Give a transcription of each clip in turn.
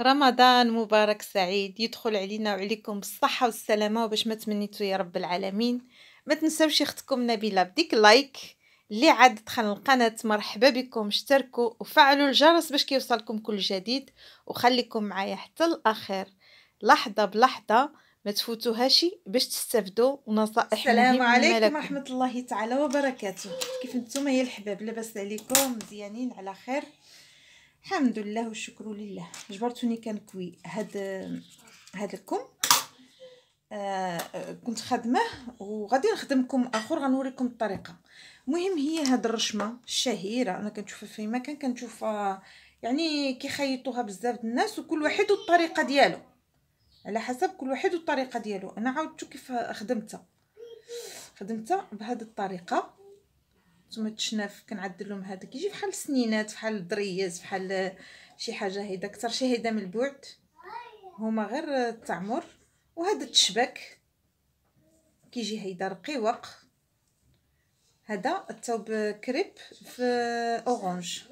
رمضان مبارك سعيد يدخل علينا وعليكم بالصحه والسلامه وباش ما تمنيتو يا رب العالمين ما تنساوش اختكم نبيله بديك لايك اللي عاد دخل القناه مرحبا بكم اشتركوا وفعلوا الجرس باش كيوصلكم كل جديد وخليكم معايا حتى الاخر لحظه بلحظه ما تفوتوهاش باش تستافدوا ونصائح السلام عليكم ورحمه الله تعالى وبركاته كيف نتوما يا الحباب لاباس عليكم مزيانين على خير الحمد لله والشكر لله جبرتوني كنكوي هاد هاد الكم آه كنت خدمه وغادي نخدمكم اخر غنوريكم الطريقه المهم هي هاد الرشمه الشهيره انا كنشوفها في مكان كنشوفها يعني كيخيطوها بزاف الناس وكل واحد والطريقه ديالو على حسب كل واحد والطريقه ديالو انا عاودتو كيف خدمتها خدمتها بهاد الطريقه ثم تشناف كنعدل لهم هذا كيجي بحال السنينات بحال الدريات بحال شي حاجه هيدا اكثر شي هيدا من البعد هما غير التعمر وهذا التشبك كيجي هيدا رقيوق هذا الثوب كريب في اورانج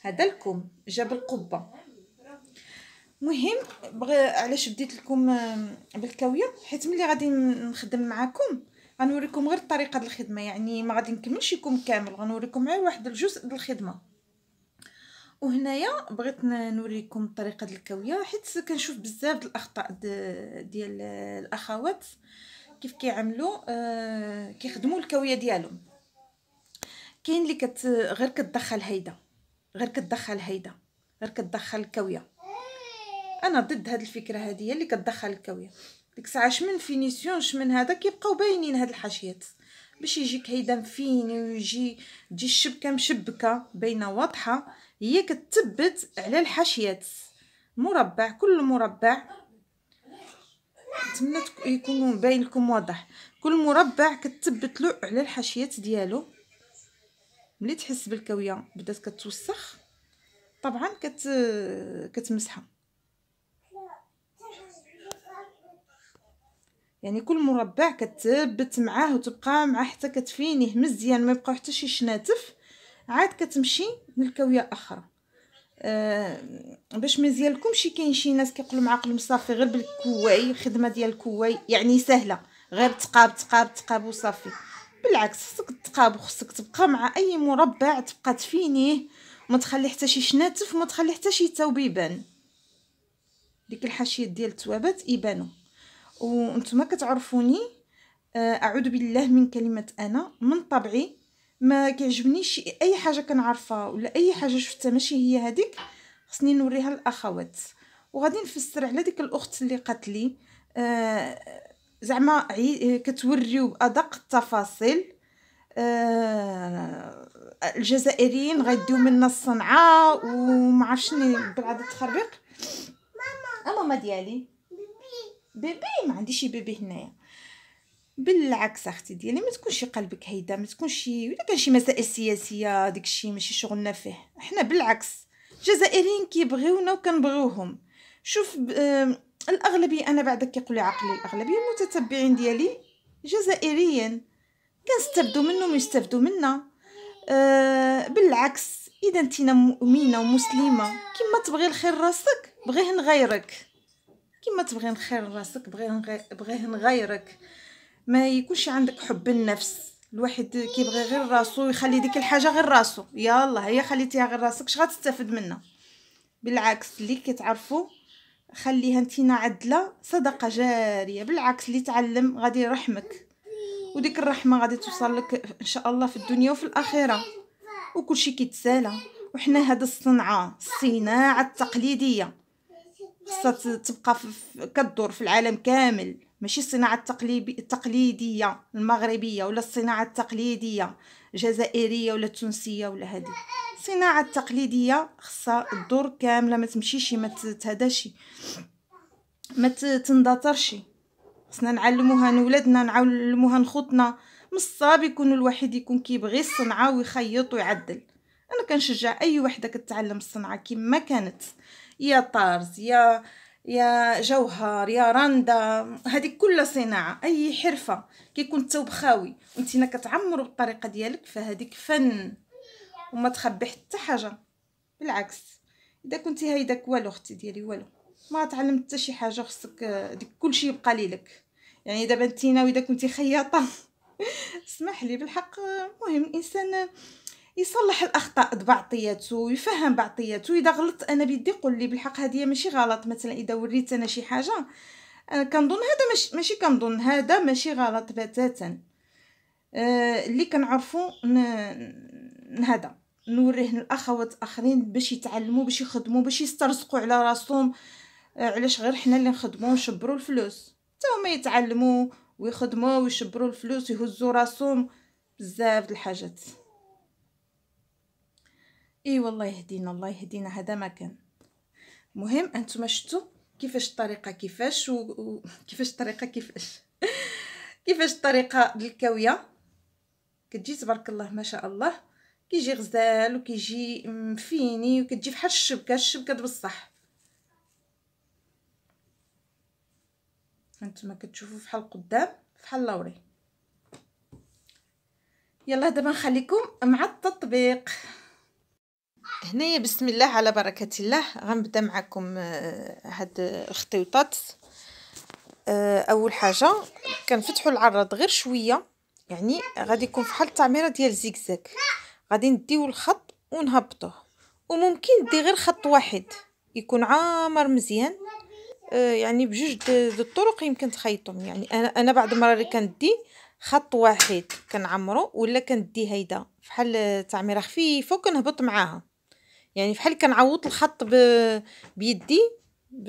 هذا الكم جاب القبه مهم بغي علاش بديت لكم بالكاويه حيت ملي غادي نخدم معاكم غنوريكم غير طريقه الخدمه يعني ما غادي نكملش لكم كامل غنوريكم غير واحد الجزء ديال الخدمه وهنايا بغيت نوريكم طريقه الكويه الكاويه حيت كنشوف بزاف ديال الاخطاء ديال الاخوات كيف كيعملوا آه كيخدموا الكاويه ديالهم كاين اللي كت غير كتدخل هيدا غير كتدخل هيدا غير كتدخل الكاويه انا ضد هاد الفكره هذه اللي كتدخل الكاويه ديك الساعه شمن فينيسيون شمن هذا كيبقاو باينين هاد الحاشيات باش يجيك هيدا فيني ويجي تجي الشبكه مشبكه باينه واضحه هي كتثبت على الحاشيات مربع كل مربع نتمنى يكون باين لكم واضح كل مربع كتثبت له على الحاشيات ديالو ملي تحس بالكاويه بدات كتوسخ طبعا كت كتمسحها يعني كل مربع كتثبت معاه وتبقى معاه حتى كتفينيه مزيان ما يبقى حتى شي شناتف عاد كتمشي للكاويه اخرى أه باش ما مزيالكمش كاين شي ناس كيقولوا معقل صافي غير بالكواي الخدمه ديال الكواي يعني سهله غير تقاب تقاب تقاب وصافي بالعكس خصك تقاب وخصك تبقى مع اي مربع تبقى تفينيه ما تخلي حتى شي شناتف وما تخلي حتى شي توب يبان ديك الحاشيه ديال التوابات يبانوا وانتم كتعرفوني آه، اعوذ بالله من كلمه انا من طبعي ما كيعجبنيش اي حاجه كنعرفها ولا اي حاجه شفتها ماشي هي هذيك خصني نوريها للاخوات وغادي نفسر على ديك الاخت اللي قالت لي آه، زعما كتوريو بادق التفاصيل آه، الجزائريين غيديو منا الصنعه وما عرفتش بالعاده التخربيق ماما ماما ديالي بيبي ما عنديش بيبي هنايا بالعكس اختي ديالي ما تكونش قلبك هيدا ما تكونش الا كان شي مسائل سياسيه داكشي ماشي شغلنا فيه حنا بالعكس جزائريين كيبغيونا وكنبغيوهم شوف الاغلبيه انا بعدا كيقول عقلي الاغلبيه المتتبعين ديالي جزائريين كنستافدوا منهم ويستافدوا منا أه بالعكس اذا انت مؤمنه ومسلمه كما تبغي الخير راسك بغيه نغيرك كيما تبغي نخير راسك بغي بغيه نغيرك ما يكونش عندك حب النفس الواحد كيبغي غير راسو يخلي ديك الحاجه غير راسو يلا هي خليتيها غير راسك اش غتستافد منها بالعكس اللي كتعرفوا خليها نتينا عدله صدقه جاريه بالعكس اللي تعلم غادي يرحمك وديك الرحمه غادي توصل لك ان شاء الله في الدنيا وفي الاخره وكلشي كيتسالى وحنا هاد الصنعه الصناعه التقليديه خصها تبقى كدور في العالم كامل ماشي الصناعه التقليديه المغربيه ولا الصناعه التقليديه الجزائريه ولا التونسيه ولا هذه الصناعه التقليديه خصها الدور كامله ما تمشيش ما تهداش ما تندثرش خصنا نعلموها لولادنا نعلموها لخوتنا من الصعب يكون الواحد يكون كيبغي الصنعه ويخيط ويعدل انا كنشجع اي وحده كتعلم الصنعه كما كانت يا طارز يا يا جوهر يا رندا هذه كل صناعه اي حرفه كيكون الثوب خاوي وانت هنا كتعمرو بالطريقه ديالك فهذيك فن وما تخبي حتى حاجه بالعكس اذا كنتي هيداك والو اختي ديالي والو ما تعلمت حتى شي حاجه خصك ديك كلشي يبقى ليلك يعني دابا انت ناوي اذا كنتي خياطه اسمح لي بالحق مهم الانسان يصلح الاخطاء بعطياتو يفهم بعطياتو اذا غلطت انا بيدي قول لي بالحق هذه ماشي غلط مثلا اذا وريت انا شي حاجه أنا آه، كنظن هذا ماشي, ماشي كنظن هذا ماشي غلط بتاتا آه اللي كنعرفو هذا نوريه الاخوات الاخرين باش يتعلموا باش يخدموا باش يسترزقوا على راسهم آه علاش غير حنا اللي نخدموا ونشبروا الفلوس حتى هما يتعلموا ويخدموا ويشبروا الفلوس يهزوا راسهم بزاف د الحاجات اي والله يهدينا الله يهدينا هذا ما كان مهم انتم شفتوا كيفاش الطريقه كيفاش وكيفاش الطريقه كيفاش كيفاش الطريقه للكاويه كتجي تبارك الله ما شاء الله كيجي غزال وكيجي مفيني وكتجي فحال الشبكه الشبكه بصح هانتوما كتشوفوا فحال قدام فحال لوري يلا دابا نخليكم مع التطبيق هنايا بسم الله على بركه الله غنبدا معكم آه، هاد الخطيوطات آه، اول حاجه كنفتحوا العرض غير شويه يعني غادي يكون فحال التعميره ديال زيكزاك غادي نديو الخط ونهبطوه وممكن ندي غير خط واحد يكون عامر مزيان آه، يعني بجوج دو الطرق يمكن تخيطهم يعني انا انا بعض المرات كندي خط واحد كنعمرو ولا كندي هيدا فحال تعميره خفيفه وكنهبط معاها يعني فحال كنعوض الخط ب... بيدي ب...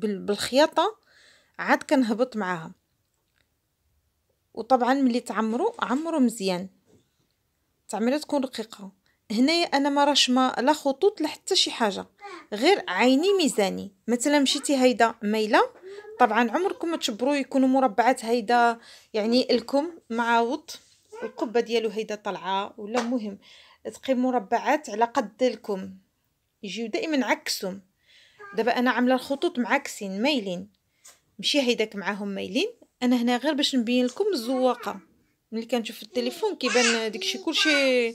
بال... بالخياطه عاد كنهبط معاها وطبعا ملي تعمرو عمرو مزيان التعميره تكون رقيقه هنايا انا ما راش ما لا خطوط لا حتى شي حاجه غير عيني ميزاني مثلا مشيتي هيدا مايله طبعا عمركم ما تشبروا يكونوا مربعات هيدا يعني الكم معوض القبه ديالو هيدا طالعه ولا مهم تقي مربعات على قد ديالكم يجيو دائما عكسهم دابا انا عامله الخطوط معاكسين مايلين ماشي هيداك معاهم مايلين انا هنا غير باش نبين لكم الزواقه ملي كنشوف في التليفون كيبان داكشي كلشي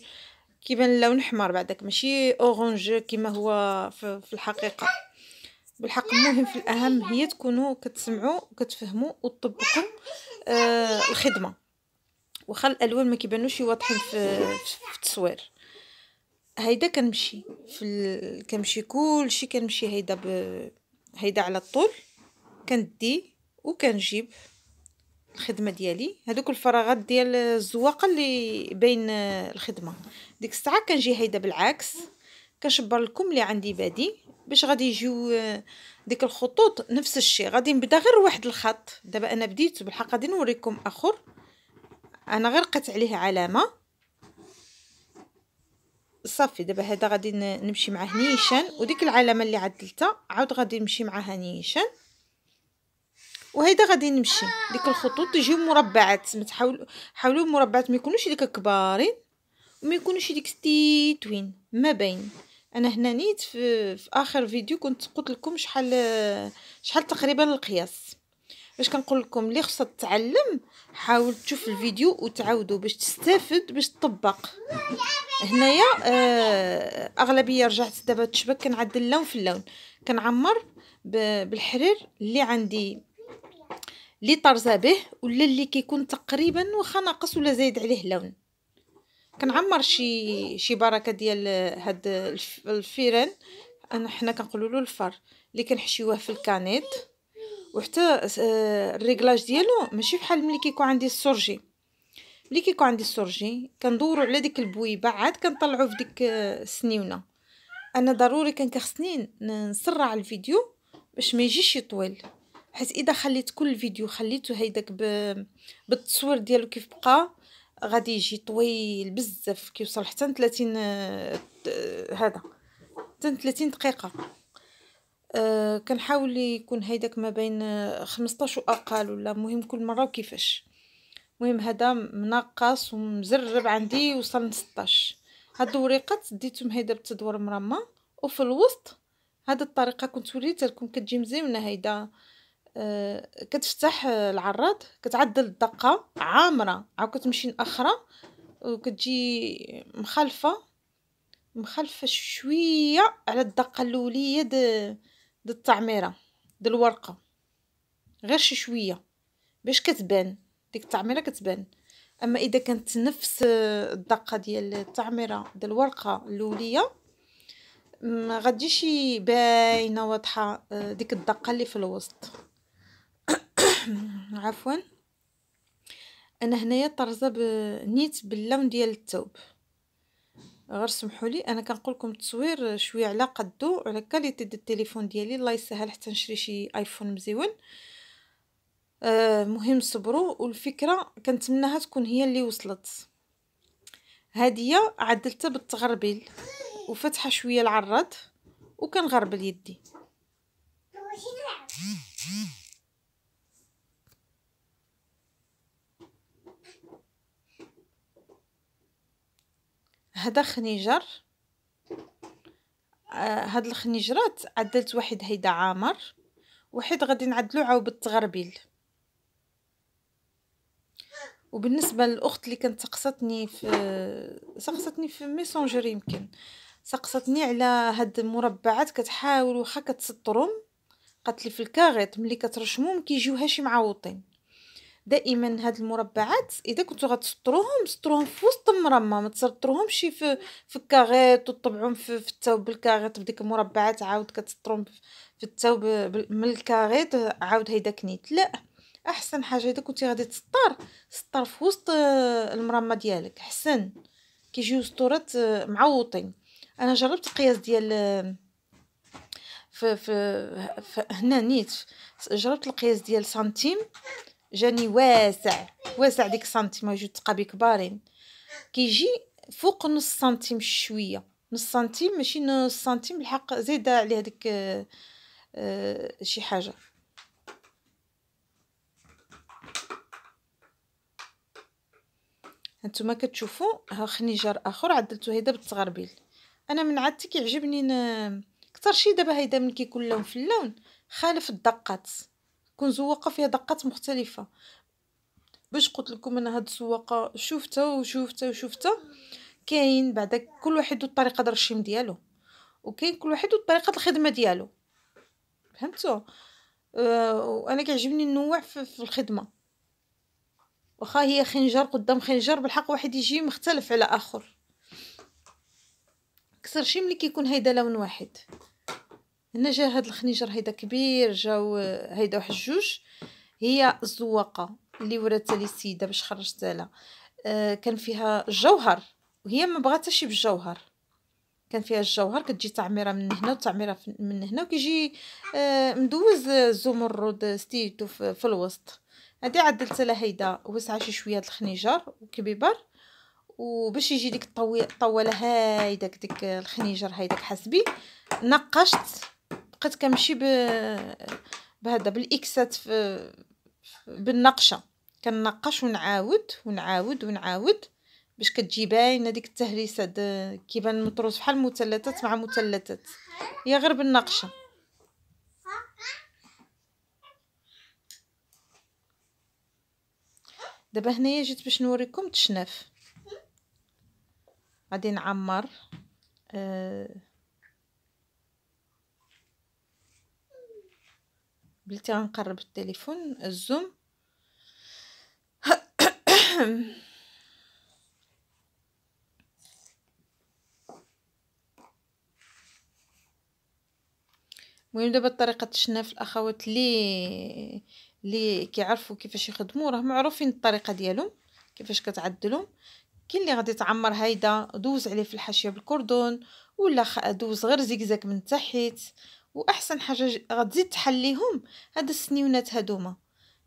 كيبان اللون احمر بعدك ماشي اورانج كما هو في, في الحقيقه بالحق المهم في الاهم هي تكونوا كتسمعوا وكتفهموا وتطبقوا آه الخدمه وخل الالوان ما كيبانوش واضحين في, في التصوير هيدا كنمشي في ال... كنمشي كلشي كنمشي هيدا ب... هيدا على الطول كندي وكنجيب الخدمه ديالي هذوك الفراغات ديال الزواقه اللي بين الخدمه ديك الساعه كنجي هيدا بالعكس كنشبر لكم اللي عندي بادي باش غادي يجيو آه، ديك الخطوط نفس الشيء غادي نبدا غير واحد الخط دابا انا بديت بالحق غادي نوريكم اخر انا غير قطع عليه علامه صافي دابا هذا غادي نمشي معاه نيشان وديك العلامه اللي عدلتها عاود غادي نمشي معاها نيشان وهيدا غادي نمشي ديك الخطوط تجيو مربعات ما تحاول حاولوا المربعات ما يكونوش ديك كبارين وما يكونوش ديك ستيتوين ما بين انا هنا نيت في, في اخر فيديو كنت قلت لكم شحال شحال تقريبا القياس باش كنقول لكم اللي خصها تتعلم حاول تشوف الفيديو وتعاودوا باش تستافد باش تطبق هنايا آه اغلبيه رجعت دابا تشبك كنعدل اللون في اللون كنعمر بالحرير اللي عندي اللي طرزه به ولا اللي كيكون تقريبا واخا ناقص ولا زايد عليه لون كنعمر شي شي بركه ديال هاد الفيران انا حنا كنقولوا له الفر اللي كنحشيوه في الكانيت وحتى آه، الريغلاج ديالو ماشي بحال ملي كيكون عندي السورجي ملي كيكون عندي السورجي كندورو على ديك البويبه عاد كنطلعو في ديك آه، السنيونه انا ضروري كان كخصني نسرع الفيديو باش ما يجيش يطول حيت اذا خليت كل فيديو خليته هيداك ب... بالتصوير ديالو كيف بقى غادي يجي طويل بزاف كيوصل حتى 30 آه، هذا حتى 30 دقيقه أه كنحاول يكون هيداك ما بين آه، خمسطاش واقل ولا مهم كل مره وكيفاش مهم هذا منقص ومزرب عندي وصل لستاش هاد الوريقات ديتهم هيدا بتدور مرمى وفي الوسط هاد الطريقه كنت وريت لكم كتجي مزيونه هيدا أه كتفتح العراض كتعدل الدقه عامره عاود كتمشي لاخرى وكتجي مخالفه مخالفه شويه على الدقه الاوليه ديال التعميره ديال الورقه غير شي شويه باش كتبان ديك التعميره كتبان اما اذا كانت نفس آه، الدقه ديال التعميره ديال الورقه الاوليه ما غاديش باينه واضحه آه، ديك الدقه اللي في الوسط عفوا انا هنايا طرزه نيت باللون ديال الثوب غير سمحوا لي انا كنقول لكم التصوير شويه على قدو على كاليتي ديال التليفون ديالي الله يسهل حتى نشري شي ايفون مزيون آه، مهم صبروا والفكره كنتمناها تكون هي اللي وصلت هادية عدلتها بالتغربيل وفتحه شويه العرض وكنغربل يدي هذا خنيجر آه، هاد الخنيجرات عدلت واحد هيدا عامر واحد غادي نعدلو عاود التغربيل وبالنسبه للاخت اللي كانت سقصتني في سقصتني في ميسونجر يمكن سقصتني على هاد المربعات كتحاول واخا كتسطرهم قالت لي في الكاغيط ملي كترشمهم كيجيو هاشي معوطين دائما هاد المربعات اذا كنتو غتسطروهم سطروهم في وسط المرمى ما تسطروهمش في في الكاغيط وطبعهم في, في التاو بالكاغيط بديك المربعات عاود كتسطرهم في التاو من الكاغيط عاود هيداك نيت لا احسن حاجه اذا كنتي غادي تسطر سطر في وسط آه، المرمى ديالك حسن كيجيو سطورات آه، معوطين انا جربت القياس ديال في, في, في هنا نيت جربت القياس ديال سنتيم جاني واسع واسع ديك سنتيم وجوج تقابي كبارين كيجي فوق نص سنتيم شويه نص سنتيم ماشي نص سنتيم الحق زايده عليه هذيك آه آه شي حاجه هانتوما كتشوفوا ها خنيجر اخر عدلتو هيدا بالتغربيل انا من عادتي كيعجبني كتر شي دابا هيدا من كيكون لون في اللون خالف الدقات كون زواقه فيها دقات مختلفه باش قلت لكم انا هاد الزواقه شفتها وشفتها وشفتها كاين بعدا كل واحد والطريقه د الرشيم ديالو وكاين كل واحد وطريقه الخدمه ديالو فهمتوا أه وانا كيعجبني النوع في, في الخدمه واخا هي خنجر قدام خنجر بالحق واحد يجي مختلف على اخر كسر شي ملي كيكون هيدا لون واحد هنا جا هاد الخنيجر هيدا كبير جاو آه، هيدا واحد جوج هي الزواقه اللي وراتها لي السيده باش خرجتها لها آه، كان فيها الجوهر وهي ما بغاتش بالجوهر كان فيها الجوهر كتجي تعميره من هنا وتعميره من هنا وكيجي آه، مدوز الزمرد ستيتو في الوسط هادي عدلت لها هيدا وسعه شي شويه هاد الخنيجر وكبيبر وباش يجي ديك الطويله هايداك ديك الخنيجر هايداك حسبي نقشت بقيت كنمشي ب بهذا بالاكسات في بالنقشه كنقش ونعاود ونعاود ونعاود باش كتجي باينه ديك التهريسه كيبان مطروس بحال مثلثات مع مثلثات هي غير بالنقشه دابا هنايا جيت باش نوريكم تشناف غادي نعمر آه بلتي غنقرب التليفون الزوم المهم دابا الطريقه تشنا في الاخوات اللي اللي كيعرفوا كيفاش يخدموا راه معروفين الطريقه ديالهم كيفاش كتعدلهم كاين اللي غادي تعمر هيدا دوز عليه في الحاشيه بالكردون ولا دوز غير زيكزاك من تحت واحسن حاجه غتزيد تحليهم هاد السنيونات هادوما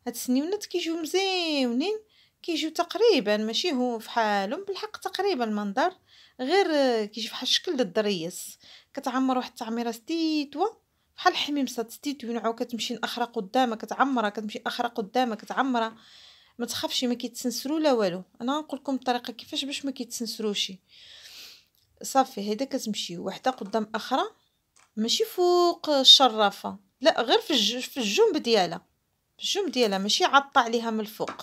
هاد السنيونات كيجيو مزيونين كيجيو تقريبا ماشي هو فحالهم بالحق تقريبا المنظر غير كيجي فحال شكل الضريس كتعمر واحد التعميره ستيتوا بحال الحميمسه تستيتوي نوعو كتمشي الاخرى قدامها كتعمرها كتمشي اخرى قدامها كتعمرها ما تخافش ما كيتسنسرو لا والو انا نقول لكم الطريقه كيفاش باش ما كيتسنسروش صافي هيدا كتمشي وحده قدام اخرى ماشي فوق الشرافه لا غير في في الجنب ديالها في الجنب ديالها ماشي عطى عليها من الفوق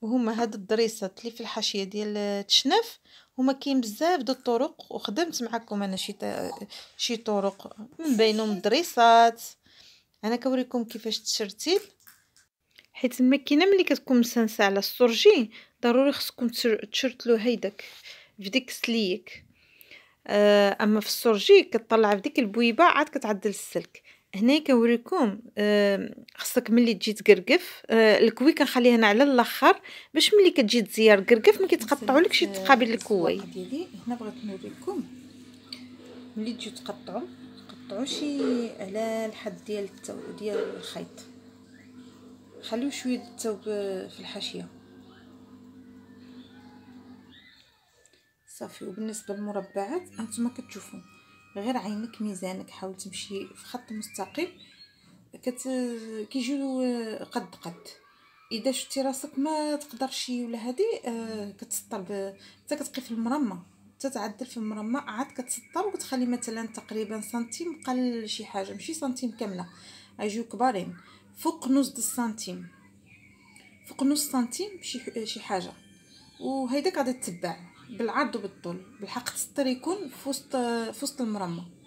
وهما هاد الدريسات اللي في الحاشيه ديال تشنف هما كاين بزاف ديال الطرق وخدمت معكم انا شي شي طرق من بينهم الدريسات انا كوريكم كيفاش الترتيب حيت الماكينه ملي كتكون مسنسه على السرجي ضروري خصكم تشرتلو هيداك في ديك السليك آه، اما في السرجي كطلع في ديك البويبه عاد كتعدل السلك هنا كنوريكم خصك ملي تجي تقرقف آه، الكوي كنخليه هنا على الاخر باش ملي كتجي تزيار قرقف ما كيتقطعولكش شي تقابل الكوي هنا بغيت نوريكم ملي تجي تقطعوا تقطعوشي على الحد ديال التو ديال الخيط خليو شويه التو في الحاشيه صافي وبالنسبه للمربعات هانتوما كتشوفوا غير عينك ميزانك حاول تمشي في خط مستقيم كت كيجيو آه، قد قد اذا شتي راسك ما تقدرش ولا هذه آه، كتسطر حتى كتبقي في المرمه تتعدل في المرمى عاد كتسطر وكتخلي مثلا تقريبا سنتيم قل شي حاجه ماشي سنتيم كامله غيجيو كبارين فوق نص السنتيم فوق نص سنتيم شي شي حاجه وهيداك غادي تتبع بالعرض وبالطول بالحق تسطر يكون في وسط في وسط المرمى